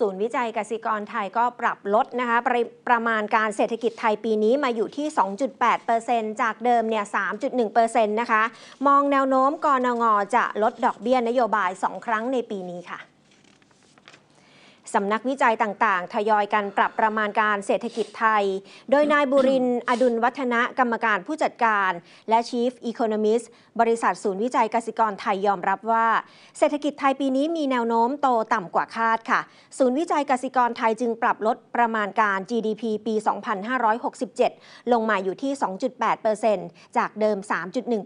ศูนย์วิจัยกสิกรไทยก็ปรับลดนะคะปรประมาณการเศรษฐกิจไทยปีนี้มาอยู่ที่ 2.8%จากเดิมเนี่ย3.1%นะคะ มองแนวโน้มกรนงจะลดดอกเบี้ยนโยบาย 2 ครั้งในปีนี้ค่ะสำนักวิจัยต่างๆ ทยอยกันปรับประมาณการเศรษฐกิจไทย โดยนายบุรินอดุลวัฒนะกรรมการผู้จัดการ และ Chief Economist บริษัทศูนย์วิจัยกสิกรไทยยอมรับว่า เศรษฐกิจไทยปีนี้มีแนวโน้มโตต่ำกว่าคาดค่ะ ศูนย์วิจัยกสิกรไทยจึงปรับลดประมาณการ GDP ปี 2567 ลงมาอยู่ที่ 2.8%จากเดิม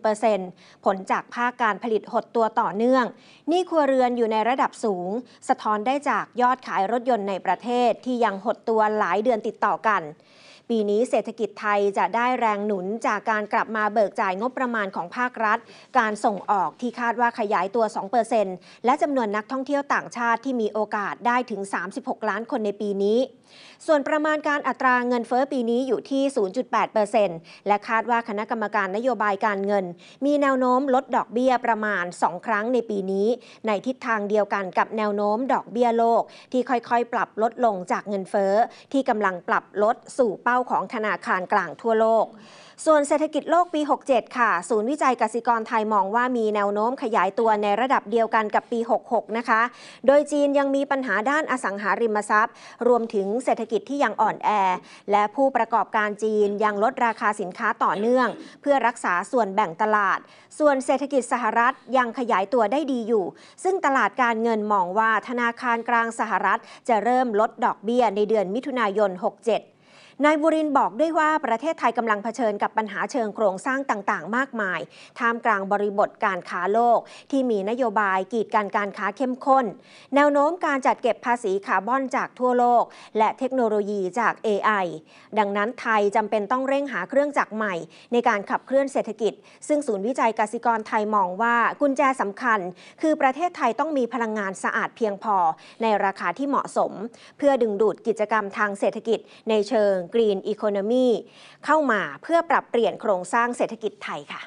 3.1%ผลจากภาคการผลิตหดตัวต่อเนื่องนี่ครัวเรือนอยู่ในระดับสูง สะท้อนได้จากยอดขายายรถยนต์ในประเทศที่ยังหดตัวหลายเดือนติดต่อกันปีนี้เศรษฐกิจไทยจะได้แรงหนุนจากการกลับมาเบิกจ่ายงบประมาณของภาครัฐ การส่งออกที่คาดว่าขยายตัว 2%และจำนวนนักท่องเที่ยวต่างชาติที่มีโอกาสได้ถึง 36 ล้านคนในปีนี้ ส่วนประมาณการอัตราเงินเฟอ้อปีนี้อยู่ที่ 0.8%และคาดว่าคณะกรรมการนโยบายการเงิน มีแนวโน้มลดดอกเบี้ยประมาณ 2 ครั้งในปีนี้ ในทิศทางเดียวกันกับแนวโน้มดอกเบี้ยโลกที่ค่อยๆ ปรับลดลงจากเงินเฟอ้อที่กำลังปรับลดสู่เป้าาของธนาคารกลางทั่วโลก ส่วนเศรษฐกิจโลกปี 67 ค่ะ ศูนย์วิจัยกสิกรไทยมองว่ามีแนวโน้มขยายตัวในระดับเดียวกันกับปี 66 นะคะ โดยจีนยังมีปัญหาด้านอสังหาริมทรัพย์ รวมถึงเศรษฐกิจที่ยังอ่อนแอ และผู้ประกอบการจีนยังลดราคาสินค้าต่อเนื่อง เพื่อรักษาส่วนแบ่งตลาด ส่วนเศรษฐกิจสหรัฐยังขยายตัวได้ดีอยู่ ซึ่งตลาดการเงินมองว่าธนาคารกลางสหรัฐจะเริ่มลดดอกเบี้ยในเดือนมิถุนายน 67นายบุรินบอกด้วยว่าประเทศไทยกำลังเผชิญกับปัญหาเชิงโครงสร้างต่างๆ มากมายท่ามกลางบริบทการค้าโลก ที่มีนโยบายกีดกันการค้าเข้มข้น แนวโน้มการจัดเก็บภาษีคาร์บอนจากทั่วโลก และเทคโนโลยีจาก AI ดังนั้นไทยจำเป็นต้องเร่งหาเครื่องจักรใหม่ในการขับเคลื่อนเศรษฐกิจ ซึ่งศูนย์วิจัยกสิกรไทยมองว่ากุญแจสำคัญ คือประเทศไทยต้องมีพลังงานสะอาดเพียงพอในราคาที่เหมาะสม เพื่อดึงดูดกิจกรรมทางเศรษฐกิจในเชิงกรีนอีโคโนมีเข้ามาเพื่อปรับเปลี่ยนโครงสร้างเศรษฐกิจไทยค่ะ